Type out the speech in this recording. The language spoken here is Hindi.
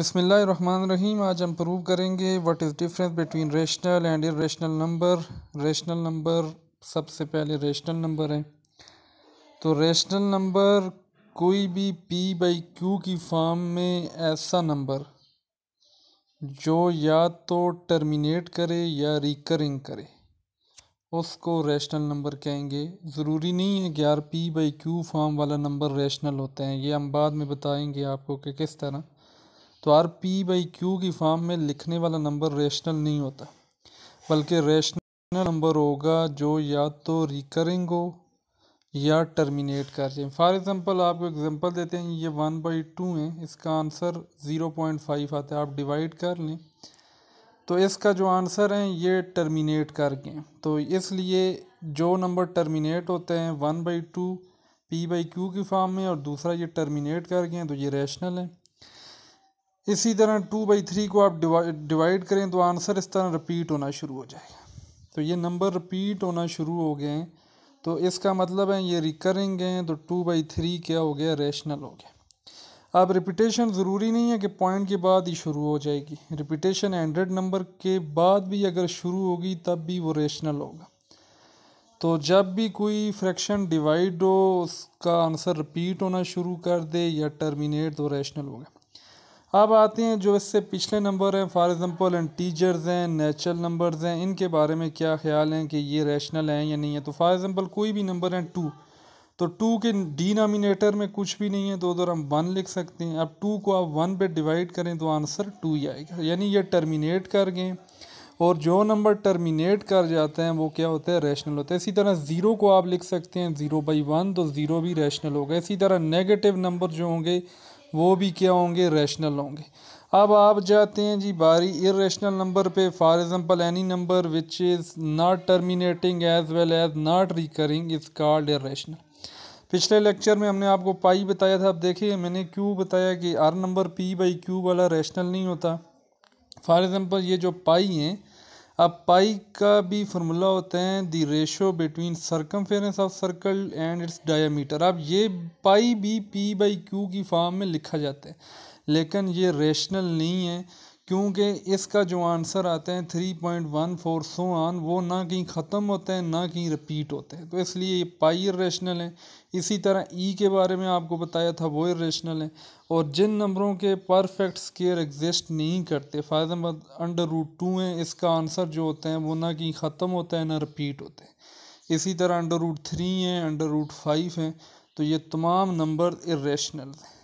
रहीम आज हम प्रूव करेंगे what is difference between rational and irrational number rational number सबसे पहले रेशनल नंबर है तो रेशनल नंबर कोई भी पी बाई क्यू की फॉर्म में ऐसा नंबर जो या तो टर्मिनेट करे या रिकरिंग करे उसको रेशनल नंबर कहेंगे ज़रूरी नहीं है कि यार पी बाई क्यू फॉर्म वाला नंबर रेशनल होता है ये हम बाद में बताएंगे आपको कि किस तरह तो आर पी बाई क्यू की फॉर्म में लिखने वाला नंबर रेशनल नहीं होता बल्कि रेशनल नंबर होगा जो या तो रिकरिंग हो या टर्मिनेट कर जाए फॉर एग्ज़ाम्पल आपको एग्ज़ाम्पल देते हैं ये वन बाई टू है इसका आंसर ज़ीरो पॉइंट फाइव आता है आप डिवाइड कर लें तो इसका जो आंसर है ये टर्मिनेट कर गए तो इसलिए जो नंबर टर्मिनेट होते हैं one by two P by Q की फॉर्म में और दूसरा ये टर्मिनेट कर गए तो ये रेशनल है इसी तरह टू बाई थ्री को आप डिवाइड करें तो आंसर इस तरह रिपीट होना शुरू हो जाएगा तो ये नंबर रिपीट होना शुरू हो गए हैं तो इसका मतलब है ये रिकरिंग हैं तो टू बाई थ्री क्या हो गया रेशनल हो गया अब रिपीटेशन ज़रूरी नहीं है कि पॉइंट के बाद ही शुरू हो जाएगी रिपीटेशन हंड्रेड नंबर के बाद भी अगर शुरू होगी तब भी वो रेशनल होगा तो जब भी कोई फ्रैक्शन डिवाइड हो उसका आंसर रिपीट होना शुरू कर दे या टर्मिनेट तो रेशनल होगा अब आते हैं जो इससे पिछले नंबर हैं फॉर एग्ज़ाम्पल इंटीजर्स हैं नेचुरल नंबर्स हैं इनके बारे में क्या ख्याल हैं कि ये रैशनल हैं या नहीं है तो फॉर एग्ज़ाम्पल कोई भी नंबर है टू तो टू के डिनोमिनेटर में कुछ भी नहीं है तो उधर हम वन लिख सकते हैं अब टू को आप वन पे डिवाइड करें तो आंसर टू ही आएगा यानी ये टर्मिनेट कर गए और जो नंबर टर्मिनेट कर जाते हैं वो क्या होता है रैशनल होता है इसी तरह ज़ीरो को आप लिख सकते हैं ज़ीरो बाई वन तो ज़ीरो भी रैशनल होगा इसी तरह नेगेटिव नंबर जो होंगे वो भी क्या होंगे रैशनल होंगे अब आप जाते हैं जी बारी रेशनल नंबर पे for example any number which is not terminating as well as not recurring is called irrational पिछले लेक्चर में हमने आपको पाई बताया था अब देखिए मैंने क्यों बताया कि आर नंबर पी बाई क्यू वाला रैशनल नहीं होता फॉर एग्ज़ाम्पल ये जो पाई हैं अब पाई का भी फार्मूला होता है द रेशो बिटवीन फेरेंस of circle and its diameter अब ये पाई भी पी बाई क्यू की फॉर्म में लिखा जाता है लेकिन ये रेशनल नहीं है क्योंकि इसका जो आंसर आता है three point one four so on वो ना कहीं ख़त्म होता है ना कहीं रिपीट होता है तो इसलिए ये पाई रेशनल है इसी तरह ई e के बारे में आपको बताया था वो रेशनल है और जिन नंबरों के परफेक्ट स्केयर एग्जिस्ट नहीं करते एग्जाम्पल अंडर रूट टू हैं इसका आंसर जो होता है वो ना कहीं ख़त्म होता है ना रिपीट होता है इसी तरह अंडर रूट थ्री हैं अंडर रूट फाइव हैं तो ये तमाम नंबर इेशनल हैं